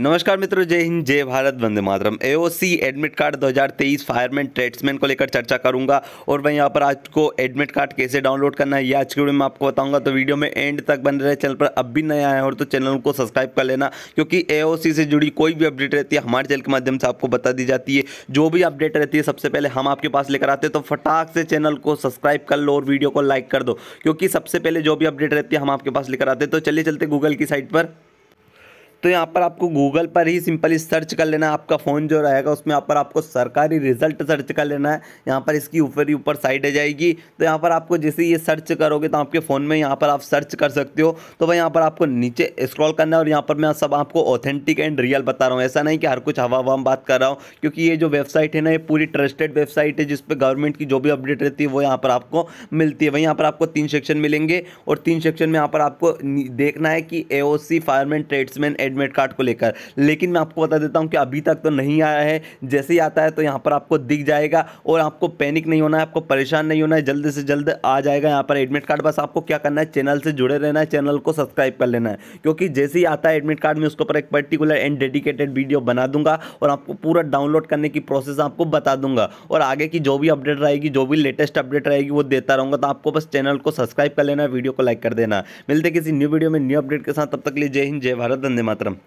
नमस्कार मित्रों जय हिंद जय भारत वंदे मातरम AOC admit card 2023 fireman tradesman को लेकर चर्चा करूंगा और वहीं यहाँ पर आपको एडमिट कार्ड कैसे डाउनलोड करना है ये आज के वीडियो में आपको बताऊंगा तो वीडियो में एंड तक बन रहे चैनल पर अब भी नया है और तो चैनल को सब्सक्राइब कर लेना क्योंकि ए से जुड़ी कोई भी अपडेट रहती है हमारे चैनल के माध्यम से आपको बता दी जाती है जो भी अपडेट रहती है सबसे पहले हम आपके पास लेकर आते हैं तो फटाक से चैनल को सब्सक्राइब कर लो और वीडियो को लाइक कर दो क्योंकि सबसे पहले जो भी अपडेट रहती है हम आपके पास लेकर आते हैं तो चलिए चलते गूगल की साइट पर तो यहाँ पर आपको गूगल पर ही सिंपली सर्च कर लेना है आपका फ़ोन जो रहेगा उसमें यहाँ पर आपको सरकारी रिजल्ट सर्च कर लेना है यहाँ पर इसकी ऊपर ही ऊपर साइड आ जाएगी तो यहाँ पर आपको जैसे ये सर्च करोगे तो आपके फ़ोन में यहाँ पर आप सर्च कर सकते हो तो भाई यहाँ पर आपको नीचे स्क्रॉल करना है और यहाँ पर मैं सब आपको ऑथेंटिक एंड रियल बता रहा हूँ ऐसा नहीं कि हर कुछ हवा हवा बात कर रहा हूँ क्योंकि ये जो वेबसाइट है ना ये पूरी ट्रस्टेड वेबसाइट है जिसपे गवर्नमेंट की जो भी अपडेट रहती है वो यहाँ पर आपको मिलती है वहीं यहाँ पर आपको तीन सेक्शन मिलेंगे और तीन सेक्शन में यहाँ पर आपको देखना है कि A O C fireman tradesman ad admit card को लेकर लेकिन मैं आपको बता देता हूँ कि अभी तक तो नहीं आया है जैसे ही आता है तो यहाँ पर आपको दिख जाएगा और आपको पैनिक नहीं होना है आपको परेशान नहीं होना है जल्द से जल्द आ जाएगा यहाँ पर एडमिट कार्ड बस आपको क्या करना है चैनल से जुड़े रहना है चैनल को सब्सक्राइब कर लेना है क्योंकि जैसे ही आता है एडमिट कार्ड में उसके ऊपर एक पर्टिकुलर एंड डेडिकेटेड वीडियो बना दूंगा और आपको पूरा डाउनलोड करने की प्रोसेस आपको बता दूंगा और आगे की जो भी अपडेट रहेगी जो भी लेटेस्ट अपडेट रहेगी वो देता रहूँगा तो आपको बस चैनल को सब्सक्राइब कर लेना वीडियो को लाइक कर देना मिलते किसी न्यू वीडियो में न्यू अपडेट के साथ तब तक लिए जय हिंद जय भारत धन्यवाद നമസ്കാരം